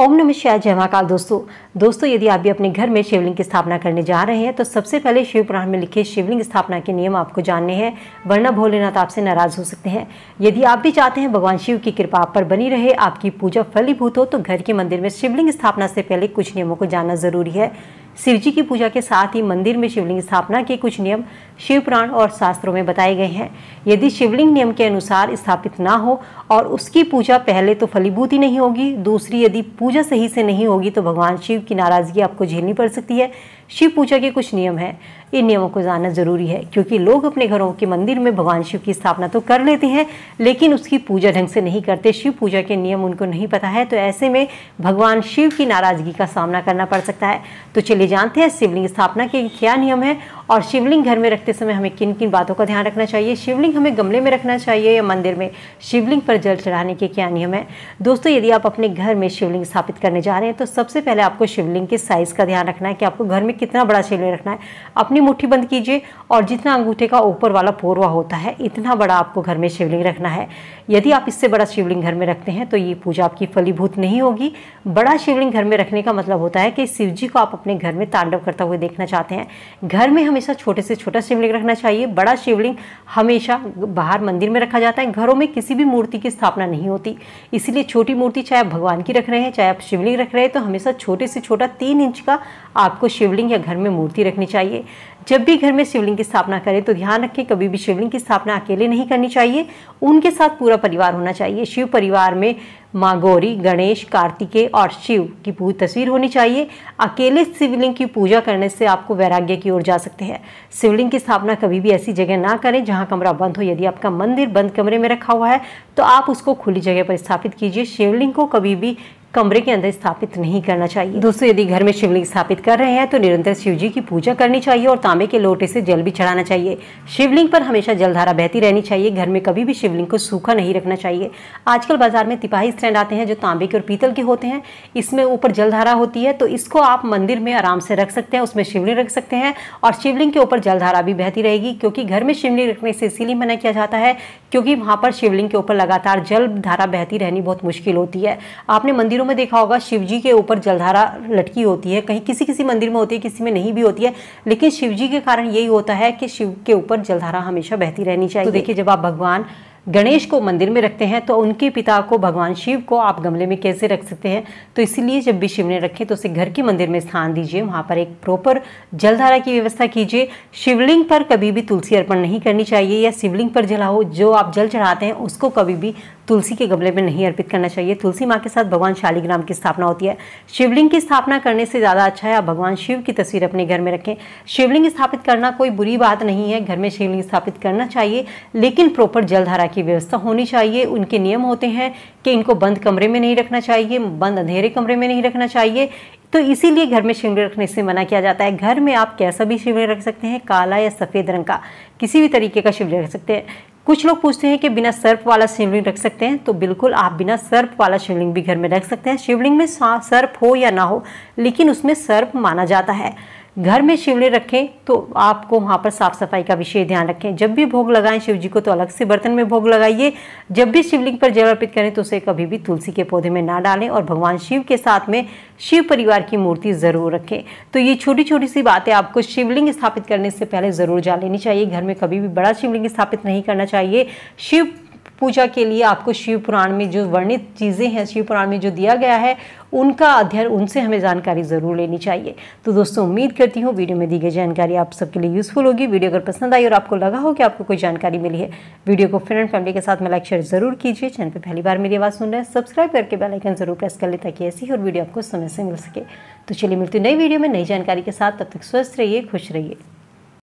ओम नमः शिवाय जय महाकाल दोस्तों दोस्तों यदि आप भी अपने घर में शिवलिंग की स्थापना करने जा रहे हैं तो सबसे पहले शिव पुराण में लिखे शिवलिंग स्थापना के नियम आपको जानने हैं वरना भोलेनाथ आपसे नाराज हो सकते हैं यदि आप भी चाहते हैं भगवान शिव की कृपा आप पर बनी रहे आपकी पूजा फलीभूत हो तो घर के मंदिर में शिवलिंग स्थापना से पहले कुछ नियमों को जानना जरूरी है शिव जी की पूजा के साथ ही मंदिर में शिवलिंग स्थापना के कुछ नियम शिव और शास्त्रों में बताए गए हैं यदि शिवलिंग नियम के अनुसार स्थापित ना हो और उसकी पूजा पहले तो फलीभूति नहीं होगी दूसरी यदि पूजा सही से नहीं होगी तो भगवान शिव की नाराज़गी आपको झेलनी पड़ सकती है शिव पूजा के कुछ नियम हैं इन नियमों को जानना जरूरी है क्योंकि लोग अपने घरों के मंदिर में भगवान शिव की स्थापना तो कर लेते हैं लेकिन उसकी पूजा ढंग से नहीं करते शिव पूजा के नियम उनको नहीं पता है तो ऐसे में भगवान शिव की नाराजगी का सामना करना पड़ सकता है तो चलिए जानते हैं शिवलिंग स्थापना के क्या नियम है और शिवलिंग घर में रखते समय हमें किन किन बातों का ध्यान रखना चाहिए शिवलिंग हमें गमले में रखना चाहिए या मंदिर में शिवलिंग पर जल चढ़ाने के क्या नियम है दोस्तों यदि आप अपने घर में शिवलिंग स्थापित करने जा रहे हैं तो सबसे पहले आपको शिवलिंग के साइज़ का ध्यान रखना है कि आपको घर में कितना बड़ा शिवलिंग रखना है अपनी मुठ्ठी बंद कीजिए और जितना अंगूठे का ऊपर वाला पोरवा होता है इतना बड़ा आपको घर में शिवलिंग रखना है यदि आप इससे बड़ा शिवलिंग घर में रखते हैं तो ये पूजा आपकी फलीभूत नहीं होगी बड़ा शिवलिंग घर में रखने का मतलब होता है कि शिव जी को आप अपने घर में तांडव करता हुए देखना चाहते हैं घर में हम हमेशा छोटे से छोटा शिवलिंग रखना चाहिए बड़ा शिवलिंग हमेशा बाहर मंदिर में रखा जाता है घरों में किसी भी मूर्ति की स्थापना नहीं होती इसीलिए छोटी मूर्ति चाहे आप भगवान की रख रहे हैं चाहे आप शिवलिंग रख रहे हैं तो हमेशा छोटे से छोटा तीन इंच का आपको शिवलिंग या घर में मूर्ति रखनी चाहिए जब भी घर में शिवलिंग की स्थापना करें तो ध्यान रखें कभी भी शिवलिंग की स्थापना अकेले नहीं करनी चाहिए उनके साथ पूरा परिवार होना चाहिए शिव परिवार में माँ गौरी गणेश कार्तिकेय और शिव की पूरी तस्वीर होनी चाहिए अकेले शिवलिंग की पूजा करने से आपको वैराग्य की ओर जा सकते हैं शिवलिंग की स्थापना कभी भी ऐसी जगह ना करें जहाँ कमरा बंद हो यदि आपका मंदिर बंद कमरे में रखा हुआ है तो आप उसको खुली जगह पर स्थापित कीजिए शिवलिंग को कभी भी कमरे के अंदर स्थापित नहीं करना चाहिए दोस्तों यदि घर में शिवलिंग स्थापित कर रहे हैं तो निरंतर शिव जी की पूजा करनी चाहिए और तांबे के लोटे से जल भी चढ़ाना चाहिए शिवलिंग पर हमेशा जलधारा बहती रहनी चाहिए घर में कभी भी शिवलिंग को सूखा नहीं रखना चाहिए आजकल बाजार में तिपाही स्टैंड आते हैं जो तांबे के और पीतल के होते हैं इसमें ऊपर जलधारा होती है तो इसको आप मंदिर में आराम से रख सकते हैं उसमें शिवलिंग रख सकते हैं और शिवलिंग के ऊपर जलधारा भी बहती रहेगी क्योंकि घर में शिवलिंग रखने से इसीलिए मना किया जाता है क्योंकि वहाँ पर शिवलिंग के ऊपर लगातार जल धारा बहती रहनी बहुत मुश्किल होती है आपने मंदिरों मंदिरों में देखा होगा शिव के ऊपर जलधारा लटकी होती है कहीं किसी किसी मंदिर में होती है किसी में नहीं भी होती है लेकिन शिव के कारण यही होता है कि शिव के ऊपर जलधारा हमेशा बहती रहनी चाहिए तो, तो देखिए जब आप भगवान गणेश को मंदिर में रखते हैं तो उनके पिता को भगवान शिव को आप गमले में कैसे रख सकते हैं तो इसीलिए जब भी शिव ने रखे तो उसे घर के मंदिर में स्थान दीजिए वहाँ पर एक प्रॉपर जलधारा की व्यवस्था कीजिए शिवलिंग पर कभी भी तुलसी अर्पण नहीं करनी चाहिए या शिवलिंग पर जला हो जो आप जल चढ़ाते हैं उसको कभी भी तुलसी के गमले में नहीं अर्पित करना चाहिए तुलसी माँ के साथ भगवान शालिग्राम की स्थापना होती है शिवलिंग की स्थापना करने से ज़्यादा अच्छा है आप भगवान शिव की तस्वीर अपने घर में रखें शिवलिंग स्थापित करना कोई बुरी बात नहीं है घर में शिवलिंग स्थापित करना चाहिए लेकिन प्रॉपर जलधारा की व्यवस्था होनी चाहिए उनके नियम होते हैं कि इनको बंद कमरे में नहीं रखना चाहिए बंद अंधेरे कमरे में नहीं रखना चाहिए तो इसीलिए घर में शिवलिंग रखने से मना किया जाता है घर में आप कैसा भी शिवलिंग रख सकते हैं काला या सफ़ेद रंग का किसी भी तरीके का शिवलिंग रख सकते हैं कुछ लोग पूछते हैं कि बिना सर्प वाला शिवलिंग रख सकते हैं तो बिल्कुल आप बिना सर्प वाला शिवलिंग भी घर में रख सकते हैं शिवलिंग में सर्प हो या ना हो लेकिन उसमें सर्प माना जाता है घर में शिवलिंग रखें तो आपको वहाँ पर साफ़ सफाई का विशेष ध्यान रखें जब भी भोग लगाएं शिव जी को तो अलग से बर्तन में भोग लगाइए जब भी शिवलिंग पर जल अर्पित करें तो उसे कभी भी तुलसी के पौधे में ना डालें और भगवान शिव के साथ में शिव परिवार की मूर्ति ज़रूर रखें तो ये छोटी छोटी सी बातें आपको शिवलिंग स्थापित करने से पहले ज़रूर जान लेनी चाहिए घर में कभी भी बड़ा शिवलिंग स्थापित नहीं करना चाहिए शिव पूजा के लिए आपको शिव पुराण में जो वर्णित चीज़ें हैं शिव पुराण में जो दिया गया है उनका अध्ययन उनसे हमें जानकारी ज़रूर लेनी चाहिए तो दोस्तों उम्मीद करती हूँ वीडियो में दी गई जानकारी आप सबके लिए यूज़फुल होगी वीडियो अगर पसंद आई और आपको लगा हो कि आपको कोई जानकारी मिली है वीडियो को फ्रेंड फैमिली के साथ में लाइक शेयर ज़रूर कीजिए चैनल पर पहली बार मेरी आवाज़ सुन रहे हैं सब्सक्राइब करके बेलाइकन ज़रूर प्रेस कर ले ताकि ऐसी और वीडियो आपको समय से मिल सके तो चलिए मिलती नई वीडियो में नई जानकारी के साथ तब तक स्वस्थ रहिए खुश रहिए